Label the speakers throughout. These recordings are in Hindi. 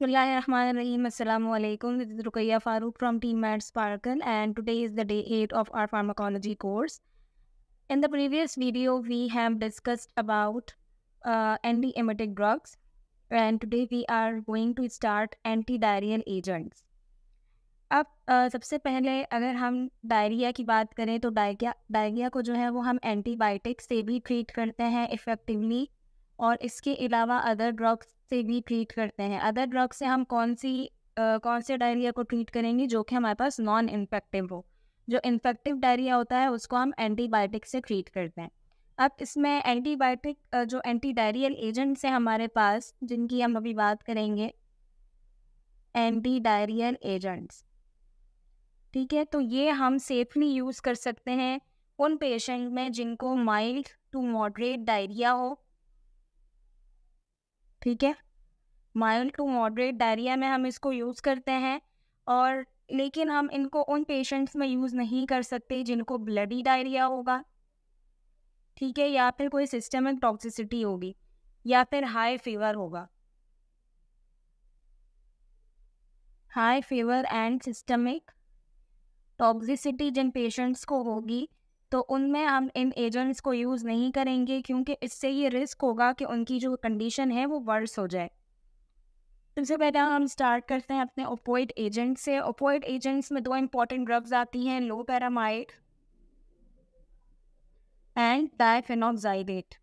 Speaker 1: बसमिलकुम Ruqaiya Farooq from team at sparkle and today is the day eight of our pharmacology course in the previous video we have discussed about anti emetic drugs and today we are going to start anti diarrhoeal agents अब uh, सबसे पहले अगर हम डायरिया की बात करें तो डायरिया डायरिया को जो है वो हम एंटीबायोटिक्स से भी ट्रीट करते हैं इफ़ेक्टिवली और इसके अलावा अदर ड्रग्स से भी ट्रीट करते हैं अदर ड्रग्स से हम कौन सी आ, कौन से डायरिया को ट्रीट करेंगे जो कि हमारे पास नॉन इन्फेक्टिव हो जो इन्फेक्टिव डायरिया होता है उसको हम एंटीबायोटिक से ट्रीट करते हैं अब इसमें एंटीबायोटिक जो एंटी डायरियल एजेंट्स हैं हमारे पास जिनकी हम अभी बात करेंगे एंटी डायरियल एजेंट्स ठीक है तो ये हम सेफली यूज़ कर सकते हैं उन पेशेंट में जिनको माइल्ड टू मॉडरेट डायरिया हो ठीक है माइल्ड टू मॉडरेट डायरिया में हम इसको यूज़ करते हैं और लेकिन हम इनको उन पेशेंट्स में यूज़ नहीं कर सकते जिनको ब्लडी डायरिया होगा ठीक है या फिर कोई सिस्टमिक टॉक्सिसिटी होगी या फिर हाई फीवर होगा high fever and systemic toxicity जिन पेशेंट्स को होगी तो उनमें हम इन एजेंट्स को यूज़ नहीं करेंगे क्योंकि इससे ये रिस्क होगा कि उनकी जो कंडीशन है वो वर्स हो जाए सबसे पहले हम स्टार्ट करते हैं अपने ओपोइड एजेंट से ओपोइड एजेंट्स में दो इम्पोर्टेंट ड्रग्स आती हैं लो पैरामाइड एंड डाइफेनोक्साइडेट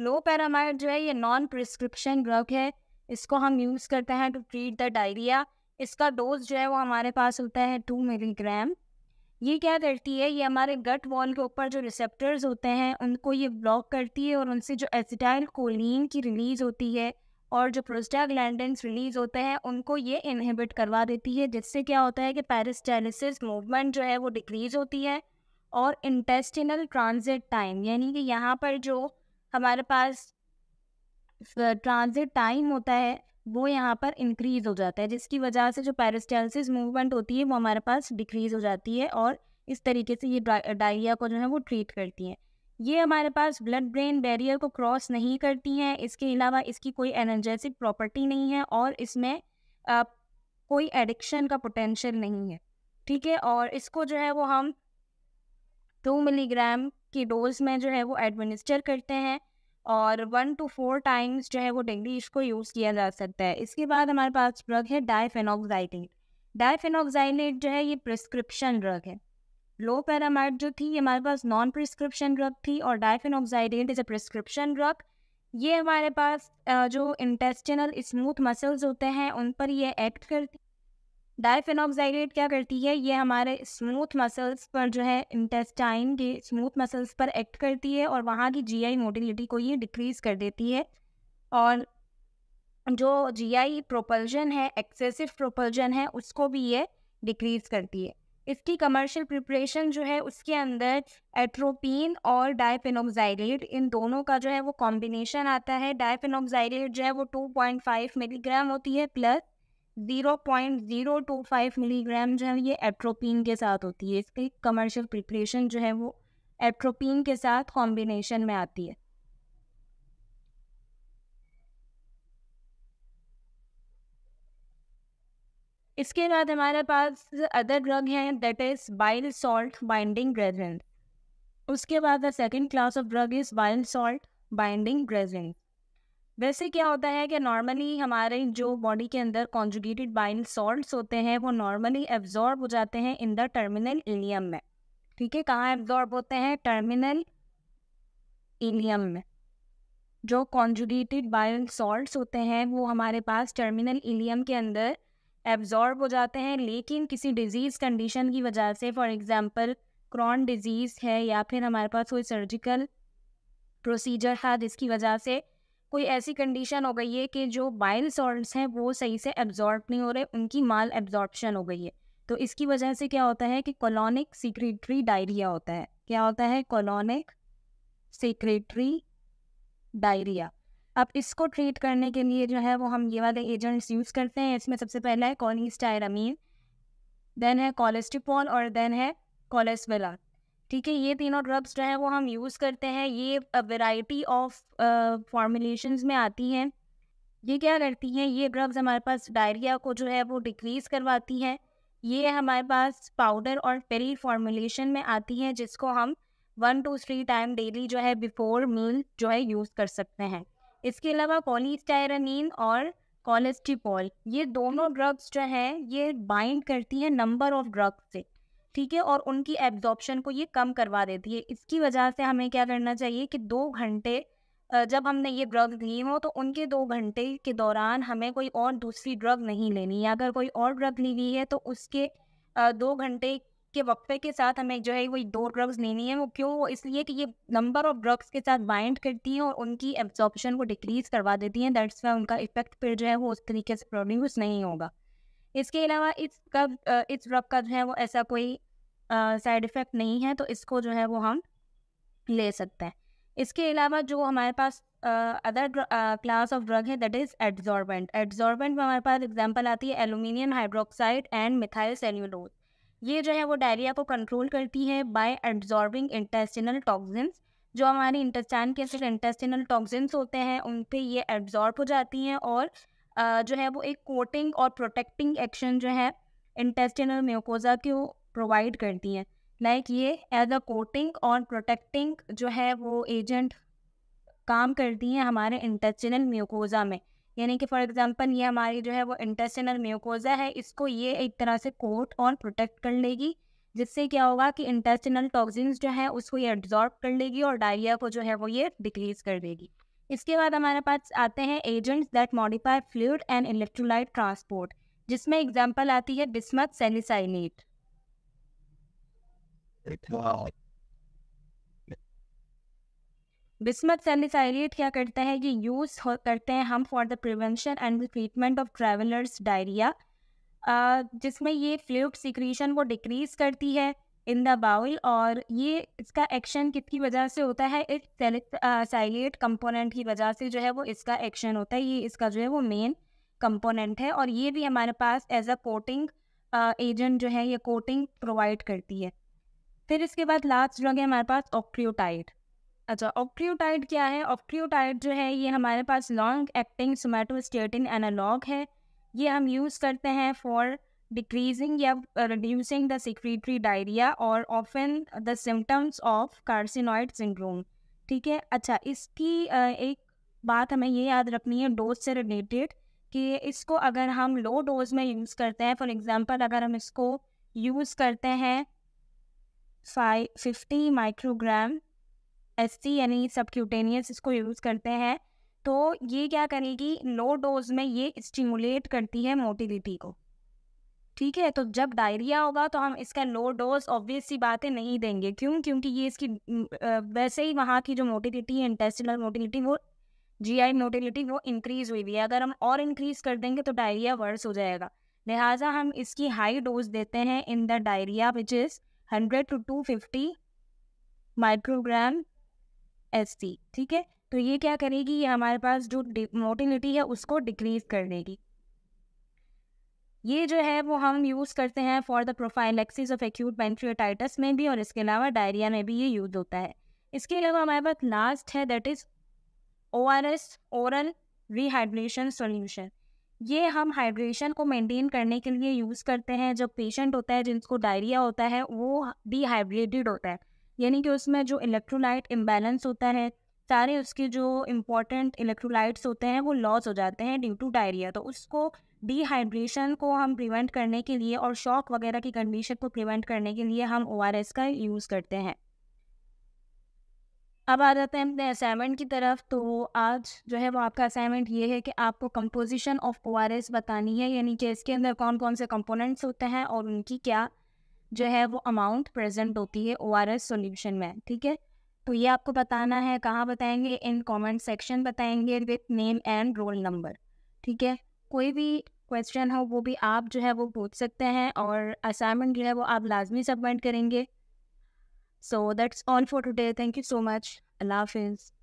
Speaker 1: लो पैरामाइड जो है ये नॉन प्रिस्क्रिप्शन ड्रग है इसको हम यूज़ करते हैं टू ट्रीट द डायरिया इसका डोज जो है वो हमारे पास होता है टू मिलीग्राम ये क्या करती है ये हमारे गट वॉल के ऊपर जो रिसेप्टर्स होते हैं उनको ये ब्लॉक करती है और उनसे जो एसिटाइल कोलिन की रिलीज होती है और जो प्रोस्टाग्लैंडेंस रिलीज होते हैं उनको ये इनहिबिट करवा देती है जिससे क्या होता है कि पैरिस्टालिसिस मूवमेंट जो है वो डिक्रीज होती है और इंटेस्टिनल ट्रांजिट टाइम यानी कि यहाँ पर जो हमारे पास ट्रांजिट टाइम होता है वो यहाँ पर इंक्रीज हो जाता है जिसकी वजह से जो पैरास्टैलिसिस मूवमेंट होती है वो हमारे पास डिक्रीज हो जाती है और इस तरीके से ये डायरिया को जो है वो ट्रीट करती है ये हमारे पास ब्लड ब्रेन बैरियर को क्रॉस नहीं करती हैं इसके अलावा इसकी कोई एनर्जेटिक प्रॉपर्टी नहीं है और इसमें आ, कोई एडिक्शन का पोटेंशियल नहीं है ठीक है और इसको जो है वो हम टू मिलीग्राम की डोज में जो है वो एडमिनिस्टर करते हैं और वन टू फोर टाइम्स जो है वो डेली इसको यूज़ किया जा सकता है इसके बाद हमारे पास ड्रग है डायफेनॉक्साइलेट डायफेनॉक्साइलेट जो है ये प्रिस्क्रिप्शन ड्रग है लो पैरामाइड जो थी हमारे पास नॉन प्रिस्क्रिप्शन ड्रग थी और diphenoxylate is a prescription drug ये हमारे पास जो इंटेस्टिनल स्मूथ मसल्स होते हैं उन पर ये एक्ट करती डायफेनॉक्साइलेट क्या करती है ये हमारे स्मूथ मसल्स पर जो है इंटेस्टाइन के स्मूथ मसल्स पर एक्ट करती है और वहाँ की जीआई मोटिलिटी को ये डिक्रीज कर देती है और जो जीआई प्रोपल्जन है एक्सेसिव प्रोपल्जन है उसको भी ये डिक्रीज करती है इसकी कमर्शियल प्रिपरेशन जो है उसके अंदर एट्रोपिन और डायफेनोक्साइलेट इन दोनों का जो है वो कॉम्बिनेशन आता है डायफेनोक्साइलेट जो है वो 2.5 मिलीग्राम होती है plus zero point zero two five milligram जो है ये एट्रोपिन के साथ होती है इसकी कमर्शियल प्रिपरेशन जो है वो एट्रोपिन के साथ कॉम्बिनेशन में आती है इसके बाद हमारे पास अदर ड्रग हैं that is bile salt binding reagent उसके बाद the second class of drug is bile salt binding reagent वैसे क्या होता है कि नॉर्मली हमारे जो बॉडी के अंदर कॉन्जुगेटेड बाइल सॉल्ट्स होते हैं वो नॉर्मली एब्जॉर्ब हो जाते हैं इन द टर्मिनल इलियम में ठीक है कहाँ एब्जॉर्ब होते हैं टर्मिनल इलियम में जो कॉन्जुगेटेड बाइल सॉल्ट्स होते हैं वो हमारे पास टर्मिनल इलियम के अंदर एब्जॉर्ब हो जाते हैं लेकिन किसी डिजीज़ कंडीशन की वजह से फॉर एग्ज़ाम्पल क्रॉन डिजीज़ है या फिर हमारे पास कोई सर्जिकल प्रोसीजर था जिसकी वजह से कोई ऐसी कंडीशन हो गई है कि जो बाइल सॉल्ट हैं वो सही से एब्जॉर्ब नहीं हो रहे उनकी माल एब्जॉर्बशन हो गई है तो इसकी वजह से क्या होता है कि कॉलोनिक सीक्रेटरी डायरिया होता है क्या होता है कॉलोनिक सीक्रेटरी डायरिया अब इसको ट्रीट करने के लिए जो है वो हम ये वाले एजेंट्स यूज़ करते हैं इसमें सबसे पहला है कॉलिस्टायरामीन देन है कोलेस्टिपॉल और देन है कोलेसवेला ठीक है ये तीनों ड्रग्स जो है वो हम यूज़ करते हैं ये वेराइटी ऑफ फॉर्मुलेशन में आती हैं ये क्या करती हैं ये ड्रग्स हमारे पास डायरिया को जो है वो डिक्रीज करवाती हैं ये हमारे पास पाउडर और पेरी फॉर्मुलेशन में आती हैं जिसको हम one two three time daily जो है बिफोर मील जो है यूज़ कर सकते हैं इसके अलावा पॉलीस्टायरनिन और कॉलेस्टिपॉल ये दोनों ड्रग्स हम्म। जो हैं ये बाइंड करती हैं नंबर ऑफ ड्रग्स से ठीक है और उनकी एब्जॉर्प्शन को ये कम करवा देती है इसकी वजह से हमें क्या करना चाहिए कि दो घंटे जब हमने ये ड्रग ली हो तो उनके दो घंटे के दौरान हमें कोई और दूसरी ड्रग नहीं लेनी है अगर कोई और ड्रग ली हुई है तो उसके दो घंटे के वक्फे के साथ हमें जो है वही दो ड्रग्स लेनी है वो क्यों इसलिए कि ये नंबर ऑफ ड्रग्स के साथ बाइंड करती हैं और उनकी एब्जॉर्प्शन को डिक्रीज करवा देती हैं दैट्स वाई उनका इफेक्ट फिर जो है वो उस तरीके से प्रोड्यूस नहीं होगा इसके अलावा इसका इस ड्रग का जो है वो ऐसा कोई साइड इफ़ेक्ट नहीं है तो इसको जो है वो हम ले सकते हैं इसके अलावा जो हमारे पास अदर क्लास ऑफ ड्रग है दैट इज़ एड्जॉर्बेंट एड्जॉर्बेंट में हमारे पास एग्जाम्पल आती है aluminium hydroxide and methyl cellulose ये जो है वो डायरिया को कंट्रोल करती है बाय एड्जॉर्बिंग इंटेस्टिनल टॉक्सिन्स जो हमारे इंटेस्टाइन के अंदर इंटेस्टिनल टॉक्सिन्स होते हैं उन पर ये एब्जॉर्ब हो जाती हैं और जो है वो एक कोटिंग और प्रोटेक्टिंग एक्शन जो है इंटेस्टिनल म्यूकोजा को प्रोवाइड करती हैं लाइक ये एज अ कोटिंग और प्रोटेक्टिंग जो है वो एजेंट काम करती हैं हमारे इंटेस्टिनल म्यूकोजा में यानी कि फॉर एग्जांपल ये हमारी जो है वो इंटेस्टिनल म्यूकोजा है इसको ये एक तरह से कोट और प्रोटेक्ट कर लेगी जिससे क्या होगा कि इंटेस्टिनल टॉक्सिन्स जो है उसको ये एब्जॉर्ब कर लेगी और डायरिया को जो है वो ये डिक्रीज कर देगी इसके बाद हमारे पास आते हैं agents that modify fluid and electrolyte transport जिसमें एग्जाम्पल आती है बिस्मत सेलिसाइनेट बिस्मत सेलिसाइनेट क्या करते हैं ये यूज करते हैं हम for the prevention and treatment of travellers diarrhoea जिसमें ये फ्लूड सिक्रीशन को डिक्रीज करती है इन द बाउल और ये इसका एक्शन किसकी वजह से होता है इट साइलेट कंपोनेंट की वजह से जो है वो इसका एक्शन होता है ये इसका जो है वो मेन कंपोनेंट है और ये भी हमारे पास एज अ कोटिंग एजेंट जो है ये कोटिंग प्रोवाइड करती है फिर इसके बाद लास्ट ड्रग है हमारे पास ऑक्ट्रियोटाइड अच्छा ऑक्ट्रियोटाइड क्या है ऑक्ट्रियोटाइड जो है ये हमारे पास लॉन्ग एक्टिंग सोमेटोस्टेटिन एनालॉग है ये हम यूज़ करते हैं for decreasing yeah, uh, reducing the secretory diarrhea और often the symptoms of carcinoid syndrome ठीक है अच्छा इसकी uh, एक बात हमें ये याद रखनी है डोज से रिलेटेड कि इसको अगर हम लो डोज में यूज़ करते हैं फॉर एग्जांपल अगर हम इसको यूज़ करते हैं five fifty microgram S C यानी सबक्यूटेनियस इसको यूज़ करते हैं तो ये क्या करेगी लो डोज में ये स्टिमुलेट करती है मोटिलिटी को ठीक है तो जब डायरिया होगा तो हम इसका लो डोज ऑब्वियस सी बातें नहीं देंगे क्यों क्योंकि ये इसकी वैसे ही वहाँ की जो मोटिलिटी है इंटेस्टिनल मोटिलिटी वो जी आई मोटिलिटी वो इंक्रीज हुई हुई है अगर हम और इंक्रीज कर देंगे तो डायरिया वर्स हो जाएगा लिहाजा हम इसकी हाई डोज देते हैं in the diarrhoea which is hundred to two fifty microgram micrograms ठीक है तो ये क्या करेगी ये हमारे पास जो मोटिलिटी है उसको डिक्रीज कर देगी ये जो है वो हम यूज़ करते हैं for the prophylaxis of acute pancreatitis में भी और इसके अलावा डायरिया में भी ये यूज़ होता है इसके अलावा हमारे पास लास्ट है that is O R S oral rehydration solution ये हम हाइड्रेशन को मेंटेन करने के लिए यूज़ करते हैं जो पेशेंट होता है जिनको डायरिया होता है वो डिहाइड्रेटेड होता है यानी कि उसमें जो इलेक्ट्रोलाइट इम्बेलेंस होता है सारे उसके जो इम्पोर्टेंट इलेक्ट्रोलाइट्स होते हैं वो लॉस हो जाते हैं ड्यू टू डायरिया तो उसको डिहाइड्रेशन को हम प्रिवेंट करने के लिए और शॉक वगैरह की कंडीशन को प्रिवेंट करने के लिए हम ओ का यूज़ करते हैं अब आ जाते हैं अपने असाइनमेंट की तरफ तो आज जो है वो आपका असाइनमेंट ये है कि आपको कंपोजिशन ऑफ ओ बतानी है यानी कि इसके अंदर कौन कौन से कंपोनेंट्स होते हैं और उनकी क्या जो है वो अमाउंट प्रेजेंट होती है ओ आर एस सोल्यूशन में ठीक है तो ये आपको बताना है कहाँ बताएंगे इन कमेंट सेक्शन बताएंगे with name and roll number ठीक है कोई भी क्वेश्चन हो वो भी आप जो है वो पूछ सकते हैं और असाइनमेंट जो है वो आप लाजमी सबमिट करेंगे so that's all for today thank you so much अल्लाह हाफिज़